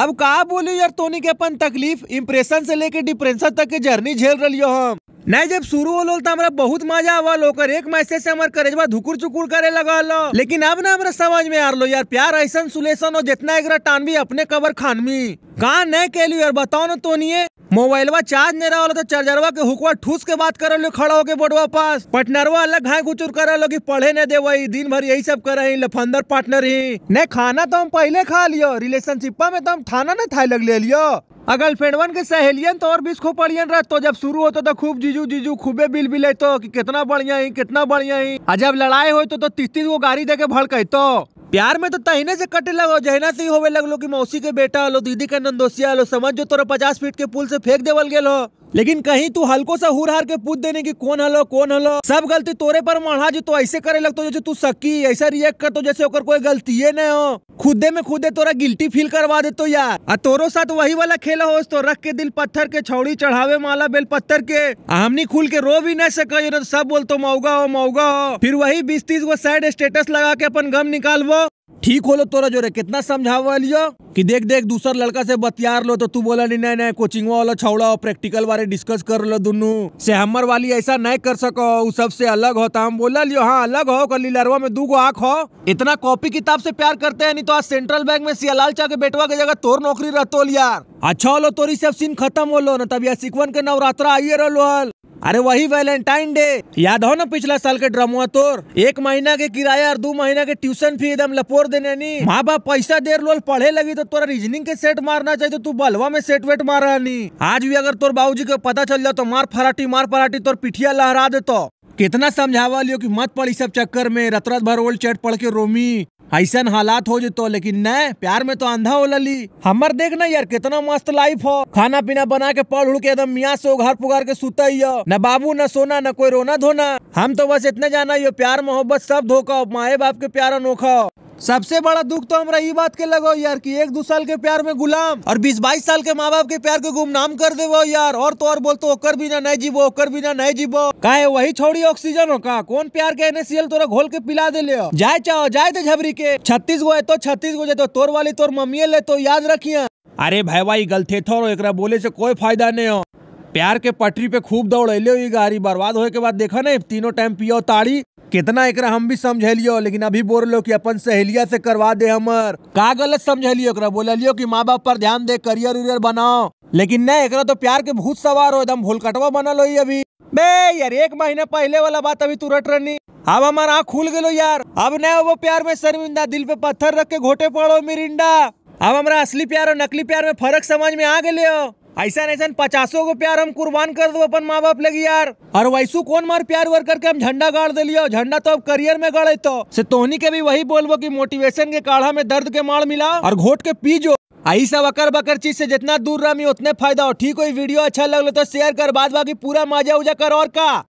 अब कहा बोलू यार तोनी के अपन तकलीफ इम्प्रेशन से लेके डिप्रेशन तक के जर्नी झेल रही हम नहीं जब शुरू होल तो हमारा बहुत मजा आवल ओकर एक मैसेज से हमारे करेजवा धुकुर चुकुर करे लगल लेकिन अब ना हमारा समझ में आ लो यार प्यार ऐसा सुलेशन हो जितना एक टानवी अपने कबर खानवी कहा नहीं कैलू यार बताओ ना तो नहीं मोबाइलवा चार्ज नहीं रहा तो चार्जरवा के हुकवा ठूस के बात कर लो खड़ा होके बोर्डवा पास पटनरवा अलग घाय गुचुर कर लो की पढ़े न दे वही दिन भर यही सब कर लफंदर पार्टनर ही नहीं खाना तो हम पहले खा लियो रिलेशनशिपा में तो हम थाना न थाई लग ले लियो अगर वन के सहेलियन तो और भी खूब पढ़ियन रह तो जब शुरू होता तो खूब जीजू जीजू खूबे बिल बिले तो कि कितना बढ़िया ही कितना बढ़िया ही आ जब लड़ाई हो तो, तो तीस तीस को गाड़ी देके भड़क तो प्यार में तो तहने से कटे लगो जहना से ही होवे लगलो कि मौसी के बेटा लो दीदी के नंदोसिया लो समझ जो तोरा पचास फीट के पुल से फेंक देवल गेल हो लेकिन कहीं तू हल्को सा हुर हार के पूछ देने की कौन हलो कौन हलो सब गलती तोरे पर मढ़ा जो तो ऐसे करे लगते जैसे तू सकी ऐसा रिएक्ट कर तो जैसे ओकर कोई है न हो खुदे में खुदे तोरा गिल्टी फील करवा तो यार आ तोरो साथ वही वाला खेला हो तो रख के दिल पत्थर के छौड़ी चढ़ावे माला बेल पत्थर के हमनी खुल के रो भी न सके तो सब बोलते मऊगा हो मौगा हो फिर वही बीस तीस गो साइड स्टेटस लगा के अपन गम निकालवो ठीक होलो तोरा जोरे कितना समझावलियो कि देख देख दूसर लड़का से बतियार लो तो तू बोला नहीं नहीं कोचिंग वाला छौड़ा प्रैक्टिकल वाले डिस्कस कर लो दोनों से हमर वाली ऐसा नहीं कर सको उ सबसे अलग होता तो हम बोला लियो हाँ अलग हो कल लरवा में दू गो आँख हो इतना कॉपी किताब से प्यार करते हैं नहीं तो आज सेंट्रल बैंक में सियालाल चाह के बेटवा के जगह तोर नौकरी रहतो यार अच्छा हो लो तोरी सब सीन खत्म हो लो न तब यह सिकवन के नवरात्रा आइए रहो अरे वही वैलेंटाइन डे याद हो ना पिछला साल के ड्रामा तोर एक महीना के किराया और दो महीना के ट्यूशन फी एकदम लपोर देने नी माँ बाप पैसा देर लोल पढ़े लगी तो तोरा रीजनिंग के सेट मारना चाहिए तो तू बलवा में सेट वेट मार रहा नी आज भी अगर तोर बाबूजी को पता चल जाओ तो मार फराटी मार फराटी तोर पिठिया लहरा दे तो कितना समझावा लियो कि मत पड़ी सब चक्कर में रतरत भर ओल्ड चैट पढ़ के रोमी ऐसा हालात हो जितो लेकिन न प्यार में तो अंधा हो लली हमर देख ना यार कितना मस्त लाइफ हो खाना पीना बना के पढ़ उड़ के एकदम मियाँ से उघार पुगार के सुता न बाबू न सोना न कोई रोना धोना हम तो बस इतना जाना यो प्यार मोहब्बत सब धोखा माए बाप के प्यार अनोखा सबसे बड़ा दुख तो हमारा ये बात के लगो यार कि एक दो साल के प्यार में गुलाम और बीस बाईस साल के माँ बाप के प्यार को गुमनाम कर वो यार और तो और बोलतो ओकर बिना नहीं जीवो ओकर बिना नहीं जीवो का वही छोड़ी ऑक्सीजन हो का कौन प्यार के एनएसएल तोरा घोल के पिला दे ले जाए चाहो जाए तो झबरी के छत्तीस गो है तो छत्तीस गो जाए तो तोर वाली तोर मम्मी ले तो याद रखिये अरे भाई भाई गलते थोड़ो एक बोले से कोई फायदा नहीं हो प्यार के पटरी पे खूब दौड़ेलो अलियो ये गाड़ी बर्बाद होए के बाद देखा ना तीनों टाइम पियो ताड़ी कितना एक हम भी समझलियो लेकिन अभी बोल लो कि अपन सहेलिया से करवा दे हमर का गलत लियो एक लियो कि माँ बाप पर ध्यान दे करियर उरियर बनाओ लेकिन न एक तो प्यार के भूत सवार हो एकदम भोलकटवा लो हो अभी बे यार एक महीना पहले वाला बात अभी तू रट रही अब हमारा आँख खुल गए यार अब न वो प्यार में शर्मिंदा दिल पे पत्थर रख के घोटे पड़ो मिरिंडा अब हमारा असली प्यार और नकली प्यार में फर्क समझ में आ गए हो ऐसा ऐसा पचासो को प्यार हम कुर्बान कर दो अपन माँ बाप लगी यार और वैसू कौन मार प्यार वर करके हम झंडा गाड़ दिलियो झंडा तो अब करियर में गड़े तो से तोहनी के भी वही बोलबो की मोटिवेशन के काढ़ा में दर्द के माड़ मिला और घोट के पी जो आई सब अकर बकर चीज से जितना दूर रहा उतने फायदा हो ठीक हो वीडियो अच्छा लगल तो शेयर कर बाद बाकी पूरा मजा उजा कर और का